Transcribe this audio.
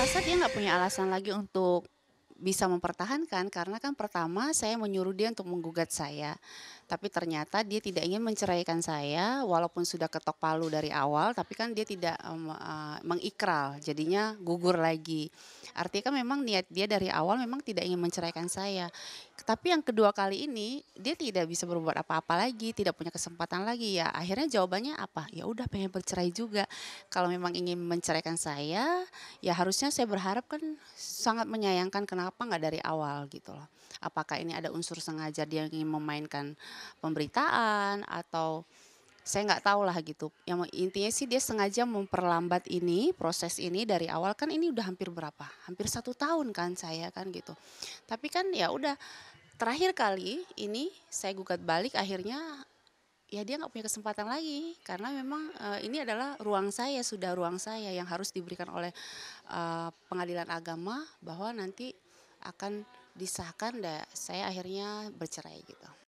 rasa dia nggak punya alasan lagi untuk bisa mempertahankan karena kan pertama saya menyuruh dia untuk menggugat saya tapi ternyata dia tidak ingin menceraikan saya walaupun sudah ketok palu dari awal tapi kan dia tidak um, uh, mengikral jadinya gugur lagi artinya kan memang niat dia dari awal memang tidak ingin menceraikan saya tapi yang kedua kali ini dia tidak bisa berbuat apa-apa lagi, tidak punya kesempatan lagi ya. Akhirnya jawabannya apa? Ya udah pengen bercerai juga. Kalau memang ingin menceraikan saya, ya harusnya saya berharap kan sangat menyayangkan kenapa nggak dari awal gitu loh. Apakah ini ada unsur sengaja dia ingin memainkan pemberitaan atau saya nggak tahu lah gitu. Yang intinya sih dia sengaja memperlambat ini proses ini dari awal kan ini udah hampir berapa? Hampir satu tahun kan saya kan gitu. Tapi kan ya udah terakhir kali ini saya gugat balik akhirnya ya dia nggak punya kesempatan lagi karena memang uh, ini adalah ruang saya sudah ruang saya yang harus diberikan oleh uh, pengadilan agama bahwa nanti akan disahkan dan saya akhirnya bercerai gitu.